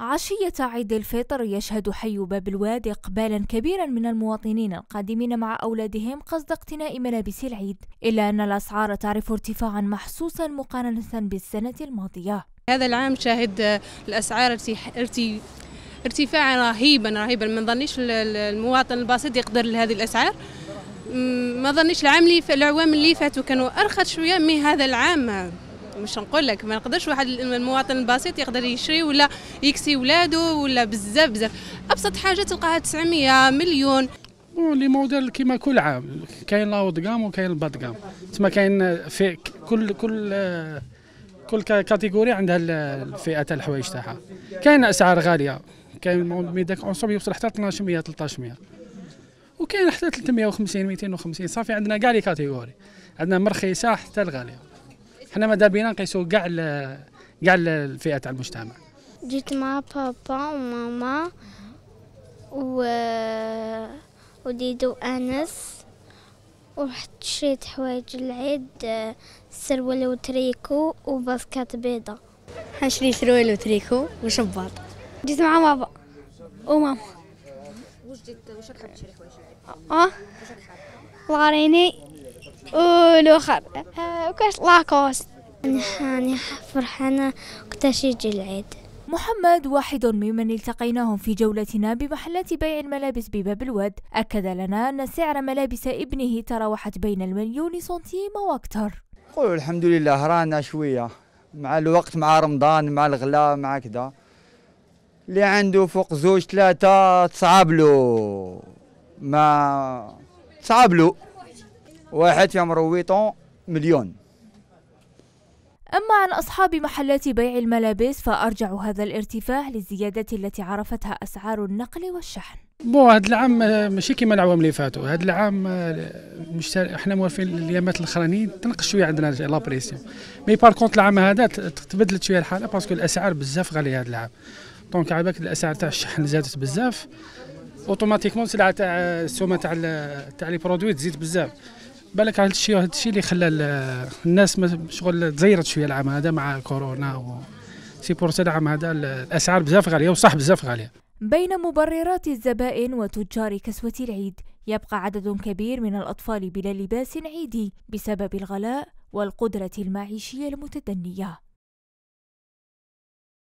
عشية عيد الفطر يشهد حي باب الوادي إقبالا كبيرا من المواطنين القادمين مع أولادهم قصد اقتناء ملابس العيد إلا أن الأسعار تعرف ارتفاعا محسوسا مقارنة بالسنة الماضية هذا العام شاهد الأسعار ارتفاعا رهيبا رهيبا ما نظنيش المواطن البسيط يقدر لهذه الأسعار ما ظنيش العام اللي العوام اللي فاتوا كانوا أرخص شوية من هذا العام مش نقول لك ما نقدرش واحد المواطن البسيط يقدر يشري ولا يكسي ولاده ولا بزاف بزاف ابسط حاجه تلقاها 900 مليون لي موديل كيما كل عام كاين لاود كام وكاين الباد كام تما كاين في كل كل كل كاتيجوري عندها الفئه تاع الحوايج تاعها كاين اسعار غاليه كاين ميداك اونصوب يوصل حتى 1200 1300 وكاين حتى 350 250 صافي عندنا كاع لي كاتيجوري عندنا من رخيصه حتى الغاليه حنا ماذا بينا نقيسوا كاع كاع الفئه تاع المجتمع جيت مع بابا وماما و وديدو انس ورحت شريت حوايج العيد سروال وتريكو وباسكات بيضة حنشري سروال وتريكو وشباط جيت مع بابا وماما واش جيت واش راك حاب تشري حوايج العيد؟ اه الغريني والاخر آه، وكاش لاكوست أنا فرحانة وقتاش يجي العيد محمد واحد ممن التقيناهم في جولتنا بمحلات بيع الملابس بباب الود أكد لنا أن سعر ملابس ابنه تراوحت بين المليون سنتيم وأكثر قولوا الحمد لله رانا شوية مع الوقت مع رمضان مع الغلاء مع كذا اللي عنده فوق زوج ثلاثة تصعب له ما تصعب له واحد فيهم رويطون مليون أما عن أصحاب محلات بيع الملابس فأرجع هذا الارتفاع للزيادة التي عرفتها أسعار النقل والشحن بو هذا العام آه، ماشي كيما العوام اللي فاتوا هذا العام آه، مشتر... احنا موافقين الايامات الاخرانيين تنقص شويه عندنا لا بريسيون مي بار كونت العام هذا تبدلت شويه الحاله باسكو الاسعار بزاف غاليه هذا العام دونك على بالك الاسعار تاع الشحن زادت بزاف اوتوماتيكمون السلعه تاع آه، السومه تاع تاع لي برودوي تزيد بزاف بالك على هادشي هادشي اللي خلى الناس شغل تزيرت شويه العام هذا مع كورونا و سي بور العام هذا الاسعار بزاف غاليه وصح بزاف غاليه بين مبررات الزبائن وتجار كسوة العيد يبقى عدد كبير من الأطفال بلا لباس عيدي بسبب الغلاء والقدرة المعيشية المتدنية